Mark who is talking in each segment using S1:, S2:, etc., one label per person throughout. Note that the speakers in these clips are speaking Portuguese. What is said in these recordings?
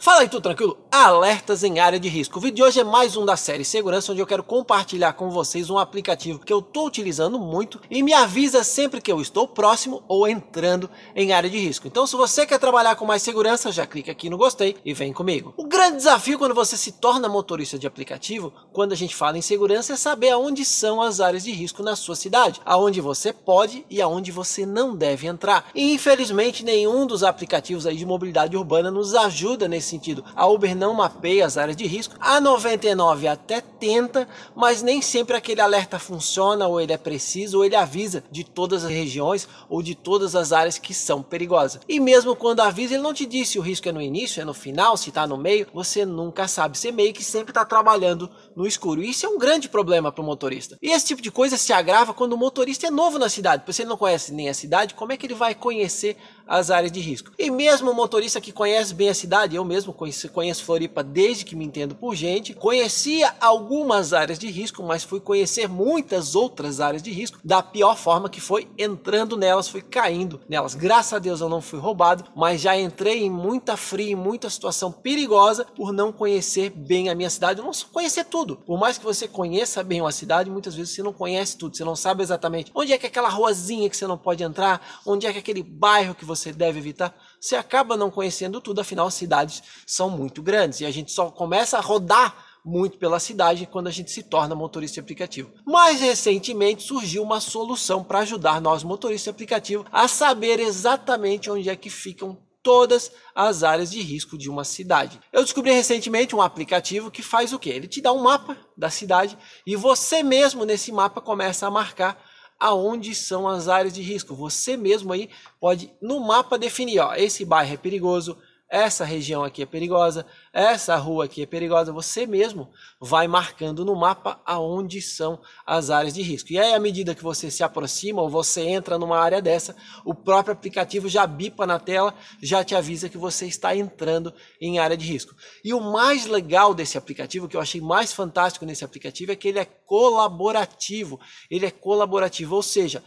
S1: Fala aí, tudo tranquilo? Alertas em área de risco. O vídeo de hoje é mais um da série Segurança, onde eu quero compartilhar com vocês um aplicativo que eu estou utilizando muito e me avisa sempre que eu estou próximo ou entrando em área de risco. Então, se você quer trabalhar com mais segurança, já clica aqui no gostei e vem comigo. O grande desafio quando você se torna motorista de aplicativo, quando a gente fala em segurança, é saber aonde são as áreas de risco na sua cidade, aonde você pode e aonde você não deve entrar. E infelizmente, nenhum dos aplicativos aí de mobilidade urbana nos ajuda nesse sentido. A Uber não mapeia as áreas de risco. A 99 até tenta, mas nem sempre aquele alerta funciona, ou ele é preciso, ou ele avisa de todas as regiões ou de todas as áreas que são perigosas. E mesmo quando avisa, ele não te diz se o risco é no início, é no final, se está no meio, você nunca sabe. Você meio que sempre está trabalhando no escuro. E isso é um grande problema para o motorista. E esse tipo de coisa se agrava quando o motorista é novo na cidade. Se ele não conhece nem a cidade, como é que ele vai conhecer as áreas de risco. E mesmo o motorista que conhece bem a cidade, eu mesmo conheço, conheço Floripa desde que me entendo por gente, conhecia algumas áreas de risco, mas fui conhecer muitas outras áreas de risco da pior forma que foi entrando nelas, fui caindo nelas. Graças a Deus eu não fui roubado, mas já entrei em muita fria, em muita situação perigosa por não conhecer bem a minha cidade, eu não conhecer tudo. Por mais que você conheça bem uma cidade, muitas vezes você não conhece tudo, você não sabe exatamente onde é que é aquela ruazinha que você não pode entrar, onde é que é aquele bairro que você você deve evitar, você acaba não conhecendo tudo, afinal as cidades são muito grandes e a gente só começa a rodar muito pela cidade quando a gente se torna motorista de aplicativo. Mais recentemente surgiu uma solução para ajudar nós motoristas de aplicativo a saber exatamente onde é que ficam todas as áreas de risco de uma cidade. Eu descobri recentemente um aplicativo que faz o que? Ele te dá um mapa da cidade e você mesmo nesse mapa começa a marcar aonde são as áreas de risco. Você mesmo aí pode no mapa definir, ó, esse bairro é perigoso, essa região aqui é perigosa, essa rua aqui é perigosa, você mesmo vai marcando no mapa aonde são as áreas de risco. E aí, à medida que você se aproxima ou você entra numa área dessa, o próprio aplicativo já bipa na tela, já te avisa que você está entrando em área de risco. E o mais legal desse aplicativo, que eu achei mais fantástico nesse aplicativo, é que ele é colaborativo. Ele é colaborativo, ou seja,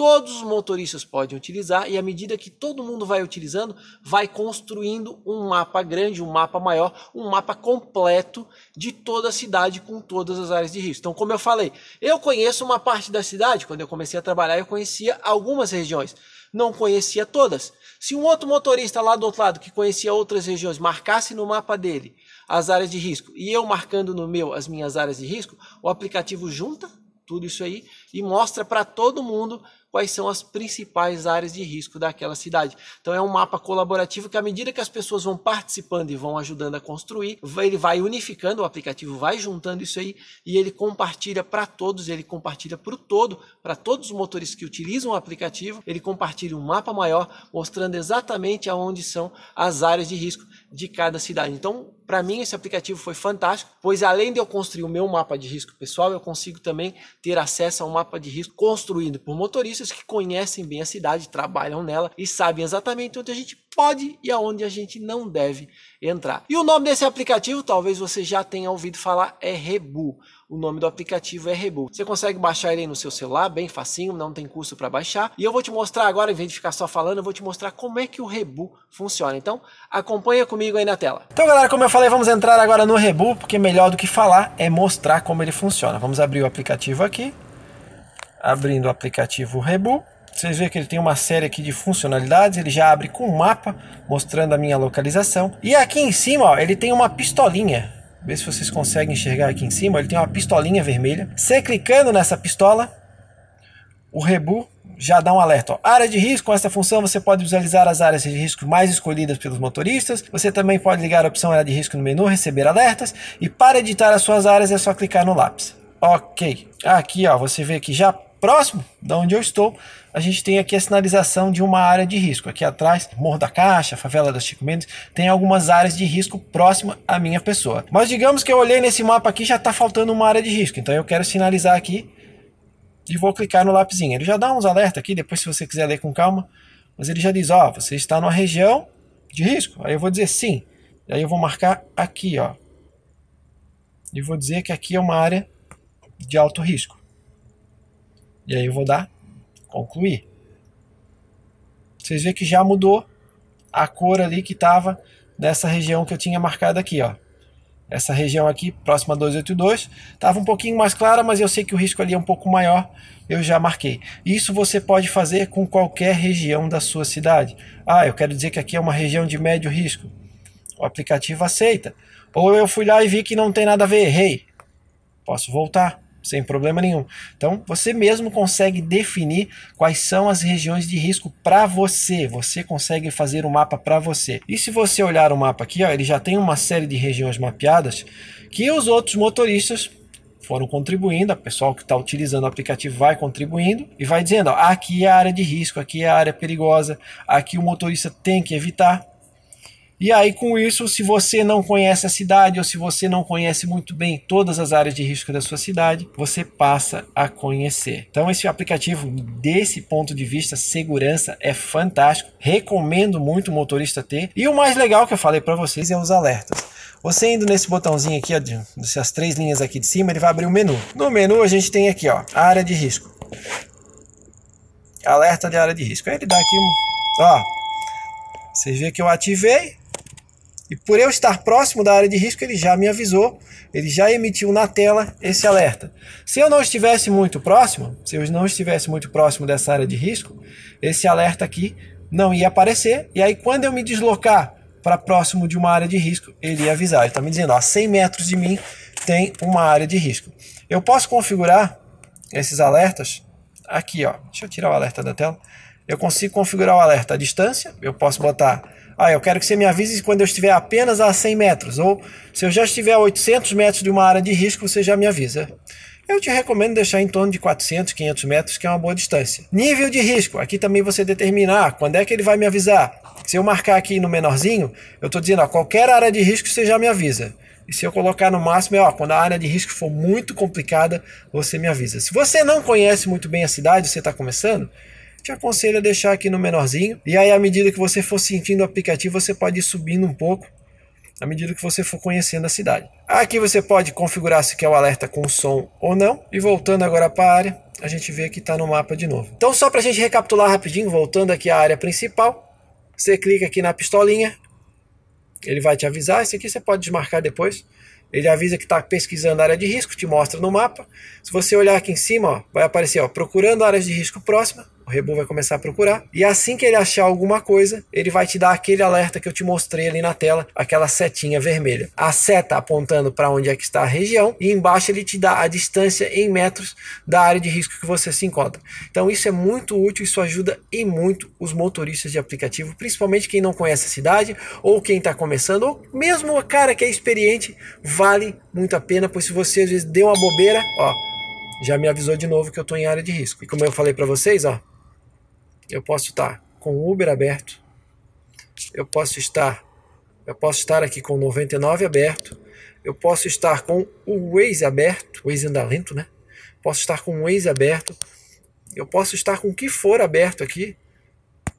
S1: todos os motoristas podem utilizar e à medida que todo mundo vai utilizando, vai construindo um mapa grande, um mapa maior, um mapa completo de toda a cidade com todas as áreas de risco. Então, como eu falei, eu conheço uma parte da cidade, quando eu comecei a trabalhar, eu conhecia algumas regiões, não conhecia todas. Se um outro motorista lá do outro lado, que conhecia outras regiões, marcasse no mapa dele as áreas de risco e eu marcando no meu as minhas áreas de risco, o aplicativo junta tudo isso aí e mostra para todo mundo quais são as principais áreas de risco daquela cidade. Então é um mapa colaborativo que à medida que as pessoas vão participando e vão ajudando a construir, ele vai unificando, o aplicativo vai juntando isso aí e ele compartilha para todos, ele compartilha para o todo, para todos os motoristas que utilizam o aplicativo, ele compartilha um mapa maior mostrando exatamente aonde são as áreas de risco de cada cidade. Então para mim, esse aplicativo foi fantástico, pois além de eu construir o meu mapa de risco pessoal, eu consigo também ter acesso a um mapa de risco construído por motoristas que conhecem bem a cidade, trabalham nela e sabem exatamente onde a gente pode e aonde a gente não deve entrar. E o nome desse aplicativo, talvez você já tenha ouvido falar, é Rebu. O nome do aplicativo é Rebu. Você consegue baixar ele no seu celular, bem facinho, não tem custo para baixar. E eu vou te mostrar agora, em vez de ficar só falando, eu vou te mostrar como é que o Rebu funciona. Então, acompanha comigo aí na tela. Então, galera, como eu falei, falei, vamos entrar agora no Rebu, porque melhor do que falar é mostrar como ele funciona. Vamos abrir o aplicativo aqui. Abrindo o aplicativo Rebu. Vocês veem que ele tem uma série aqui de funcionalidades, ele já abre com um mapa, mostrando a minha localização. E aqui em cima, ó, ele tem uma pistolinha. Vê se vocês conseguem enxergar aqui em cima, ele tem uma pistolinha vermelha. Você clicando nessa pistola, o Rebu já dá um alerta. Ó. Área de risco, com esta função você pode visualizar as áreas de risco mais escolhidas pelos motoristas. Você também pode ligar a opção área de risco no menu, receber alertas. E para editar as suas áreas é só clicar no lápis. Ok, aqui ó, você vê que já próximo da onde eu estou, a gente tem aqui a sinalização de uma área de risco. Aqui atrás, Morro da Caixa, Favela das Chico Mendes, tem algumas áreas de risco próxima à minha pessoa. Mas digamos que eu olhei nesse mapa aqui já está faltando uma área de risco, então eu quero sinalizar aqui e vou clicar no lapisinho. Ele já dá uns alertas aqui, depois se você quiser ler com calma, mas ele já diz, ó, você está numa região de risco. Aí eu vou dizer sim. Aí eu vou marcar aqui, ó. E vou dizer que aqui é uma área de alto risco. E aí eu vou dar concluir. Vocês veem que já mudou a cor ali que estava nessa região que eu tinha marcado aqui, ó. Essa região aqui, próxima a 282, estava um pouquinho mais clara, mas eu sei que o risco ali é um pouco maior, eu já marquei. Isso você pode fazer com qualquer região da sua cidade. Ah, eu quero dizer que aqui é uma região de médio risco. O aplicativo aceita. Ou eu fui lá e vi que não tem nada a ver, errei. Posso voltar sem problema nenhum. Então, você mesmo consegue definir quais são as regiões de risco para você. Você consegue fazer o um mapa para você. E se você olhar o mapa aqui, ó, ele já tem uma série de regiões mapeadas que os outros motoristas foram contribuindo, o pessoal que está utilizando o aplicativo vai contribuindo e vai dizendo, ó, aqui é a área de risco, aqui é a área perigosa, aqui o motorista tem que evitar. E aí, com isso, se você não conhece a cidade ou se você não conhece muito bem todas as áreas de risco da sua cidade, você passa a conhecer. Então, esse aplicativo, desse ponto de vista, segurança é fantástico. Recomendo muito o motorista ter. E o mais legal que eu falei para vocês é os alertas. Você indo nesse botãozinho aqui, ó, três linhas aqui de cima, ele vai abrir o um menu. No menu, a gente tem aqui, ó, a área de risco. Alerta de área de risco. Aí ele dá aqui, ó. Vocês veem que eu ativei, e por eu estar próximo da área de risco, ele já me avisou, ele já emitiu na tela esse alerta. Se eu não estivesse muito próximo, se eu não estivesse muito próximo dessa área de risco, esse alerta aqui não ia aparecer. E aí, quando eu me deslocar para próximo de uma área de risco, ele ia avisar. Ele está me dizendo, a 100 metros de mim tem uma área de risco. Eu posso configurar esses alertas aqui, ó. Deixa eu tirar o alerta da tela. Eu consigo configurar o alerta à distância. Eu posso botar ah, eu quero que você me avise quando eu estiver apenas a 100 metros, ou se eu já estiver a 800 metros de uma área de risco, você já me avisa. Eu te recomendo deixar em torno de 400, 500 metros, que é uma boa distância. Nível de risco, aqui também você determinar ah, quando é que ele vai me avisar. Se eu marcar aqui no menorzinho, eu estou dizendo, ó, qualquer área de risco você já me avisa. E se eu colocar no máximo, é ó, quando a área de risco for muito complicada, você me avisa. Se você não conhece muito bem a cidade, você está começando, te aconselho a deixar aqui no menorzinho. E aí, à medida que você for sentindo o aplicativo, você pode ir subindo um pouco à medida que você for conhecendo a cidade. Aqui você pode configurar se quer o alerta com som ou não. E voltando agora para a área, a gente vê que está no mapa de novo. Então, só para a gente recapitular rapidinho, voltando aqui à área principal, você clica aqui na pistolinha, ele vai te avisar. Esse aqui você pode desmarcar depois. Ele avisa que está pesquisando área de risco, te mostra no mapa. Se você olhar aqui em cima, ó, vai aparecer ó, procurando áreas de risco próxima o Rebu vai começar a procurar. E assim que ele achar alguma coisa, ele vai te dar aquele alerta que eu te mostrei ali na tela, aquela setinha vermelha. A seta apontando para onde é que está a região e embaixo ele te dá a distância em metros da área de risco que você se encontra. Então isso é muito útil, isso ajuda e muito os motoristas de aplicativo, principalmente quem não conhece a cidade ou quem está começando, ou mesmo o cara que é experiente, vale muito a pena, pois se você às vezes deu uma bobeira, ó, já me avisou de novo que eu estou em área de risco. E como eu falei para vocês, ó, eu posso estar com o Uber aberto. Eu posso estar eu posso estar aqui com o 99 aberto. Eu posso estar com o Waze aberto, Waze anda lento, né? Posso estar com o Waze aberto. Eu posso estar com o que for aberto aqui.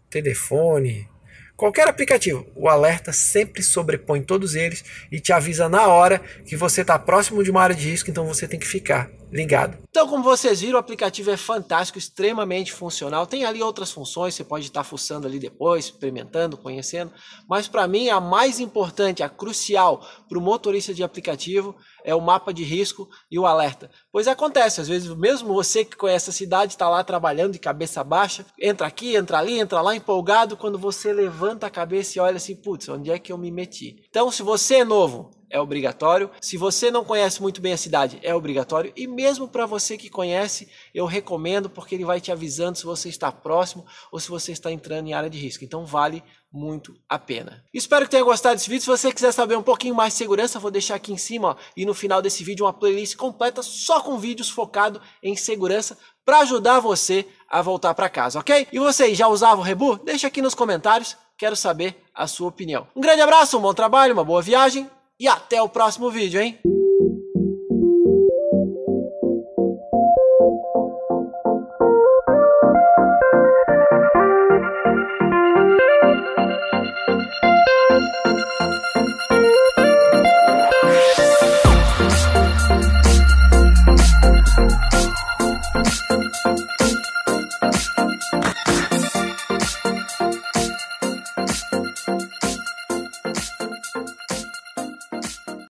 S1: Telefone, qualquer aplicativo, o alerta sempre sobrepõe todos eles e te avisa na hora que você está próximo de uma área de risco, então você tem que ficar ligado. Então, como vocês viram, o aplicativo é fantástico, extremamente funcional. Tem ali outras funções, você pode estar fuçando ali depois, experimentando, conhecendo. Mas para mim, a mais importante, a crucial para o motorista de aplicativo é o mapa de risco e o alerta. Pois acontece, às vezes, mesmo você que conhece a cidade, está lá trabalhando de cabeça baixa, entra aqui, entra ali, entra lá empolgado, quando você levanta a cabeça e olha assim, putz, onde é que eu me meti? Então, se você é novo, é obrigatório. Se você não conhece muito bem a cidade, é obrigatório. E mesmo para você que conhece, eu recomendo porque ele vai te avisando se você está próximo ou se você está entrando em área de risco. Então vale muito a pena. Espero que tenha gostado desse vídeo. Se você quiser saber um pouquinho mais de segurança, vou deixar aqui em cima ó, e no final desse vídeo uma playlist completa só com vídeos focado em segurança para ajudar você a voltar para casa, ok? E você já usava o Rebu? Deixa aqui nos comentários, quero saber a sua opinião. Um grande abraço, um bom trabalho, uma boa viagem e até o próximo vídeo, hein?